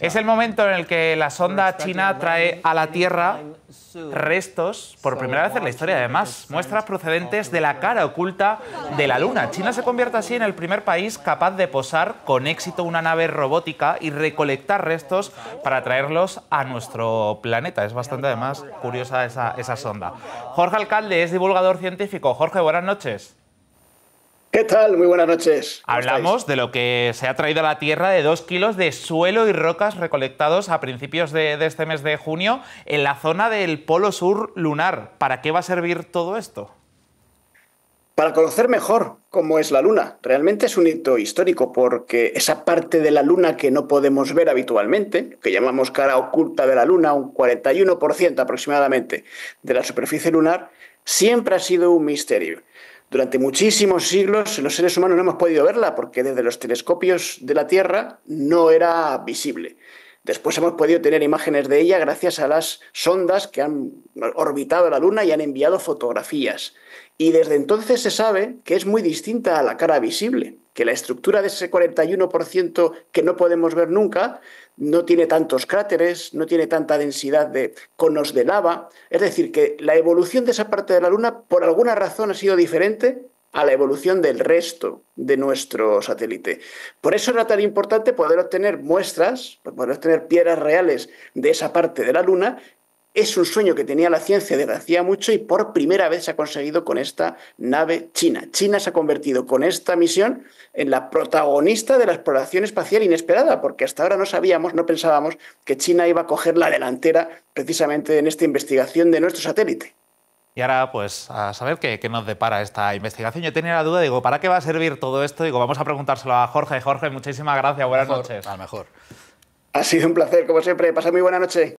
Es el momento en el que la sonda china trae a la Tierra restos, por primera vez en la historia además, muestras procedentes de la cara oculta de la Luna. China se convierte así en el primer país capaz de posar con éxito una nave robótica y recolectar restos para traerlos a nuestro planeta. Es bastante además curiosa esa, esa sonda. Jorge Alcalde es divulgador científico. Jorge, buenas noches. ¿Qué tal? Muy buenas noches. Hablamos de lo que se ha traído a la Tierra de dos kilos de suelo y rocas recolectados a principios de, este mes de junio en la zona del Polo Sur lunar. ¿Para qué va a servir todo esto? Para conocer mejor cómo es la Luna. Realmente es un hito histórico porque esa parte de la Luna que no podemos ver habitualmente, que llamamos cara oculta de la Luna, un 41% aproximadamente de la superficie lunar, siempre ha sido un misterio. Durante muchísimos siglos los seres humanos no hemos podido verla porque desde los telescopios de la Tierra no era visible. Después hemos podido tener imágenes de ella gracias a las sondas que han orbitado la Luna y han enviado fotografías. Y desde entonces se sabe que es muy distinta a la cara visible que la estructura de ese 41% que no podemos ver nunca no tiene tantos cráteres, no tiene tanta densidad de conos de lava. Es decir, que la evolución de esa parte de la Luna por alguna razón ha sido diferente a la evolución del resto de nuestro satélite. Por eso era tan importante poder obtener muestras, poder obtener piedras reales de esa parte de la Luna es un sueño que tenía la ciencia desde hacía mucho y por primera vez se ha conseguido con esta nave china. China se ha convertido con esta misión en la protagonista de la exploración espacial inesperada, porque hasta ahora no sabíamos, no pensábamos que China iba a coger la delantera precisamente en esta investigación de nuestro satélite. Y ahora, pues, a saber qué, nos depara esta investigación. Yo tenía la duda, digo, ¿para qué va a servir todo esto? Digo, vamos a preguntárselo a Jorge. Jorge, muchísimas gracias, buenas noches. A lo mejor. Ha sido un placer, como siempre. Pasa muy buena noche.